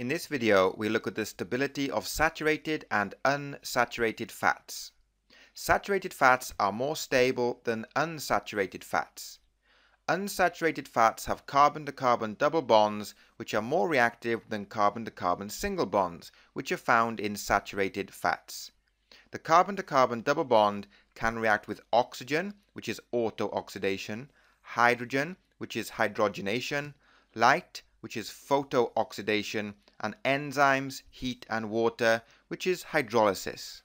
In this video, we look at the stability of saturated and unsaturated fats. Saturated fats are more stable than unsaturated fats. Unsaturated fats have carbon-to-carbon -carbon double bonds, which are more reactive than carbon-to-carbon -carbon single bonds, which are found in saturated fats. The carbon-to-carbon -carbon double bond can react with oxygen, which is auto-oxidation; hydrogen, which is hydrogenation, light, which is photooxidation, and enzymes, heat and water, which is hydrolysis.